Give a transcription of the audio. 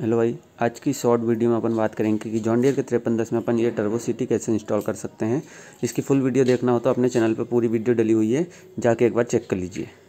hello भाई आज की शॉर्ट वीडियो में अपन बात करेंगे कि जॉन्डियर के तिरपन दस में अपन ये टर्बो सिटी कैसे इंस्टॉल कर सकते हैं इसकी फुल वीडियो देखना हो तो अपने चैनल पर पूरी वीडियो डली हुई है जाके एक बार चेक कर लीजिए